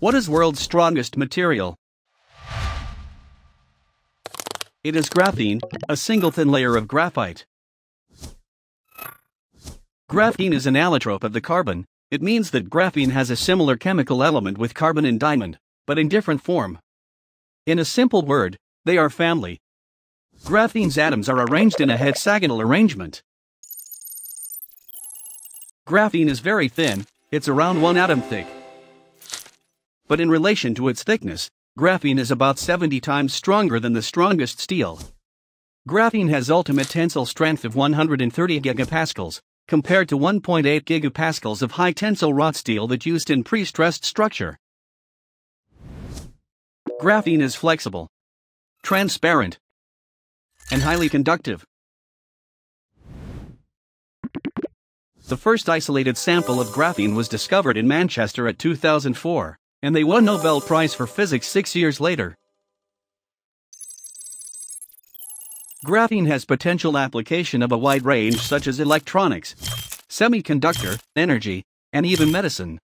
What is world's strongest material? It is graphene, a single thin layer of graphite. Graphene is an allotrope of the carbon, it means that graphene has a similar chemical element with carbon and diamond, but in different form. In a simple word, they are family. Graphene's atoms are arranged in a hexagonal arrangement. Graphene is very thin, it's around one atom thick but in relation to its thickness, graphene is about 70 times stronger than the strongest steel. Graphene has ultimate tensile strength of 130 gigapascals, compared to 1.8 gigapascals of high tensile wrought steel that used in pre-stressed structure. Graphene is flexible, transparent, and highly conductive. The first isolated sample of graphene was discovered in Manchester at 2004 and they won Nobel Prize for Physics six years later. Graphene has potential application of a wide range such as electronics, semiconductor, energy, and even medicine.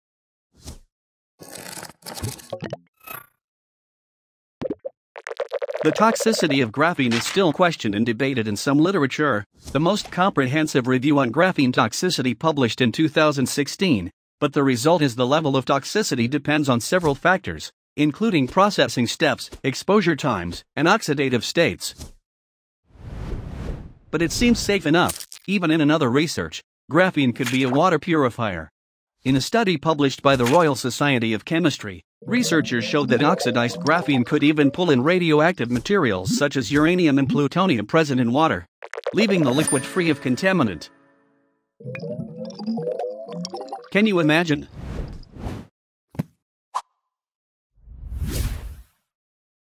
The toxicity of graphene is still questioned and debated in some literature. The most comprehensive review on graphene toxicity published in 2016 but the result is the level of toxicity depends on several factors, including processing steps, exposure times, and oxidative states. But it seems safe enough, even in another research, graphene could be a water purifier. In a study published by the Royal Society of Chemistry, researchers showed that oxidized graphene could even pull in radioactive materials such as uranium and plutonium present in water, leaving the liquid free of contaminant. Can you imagine?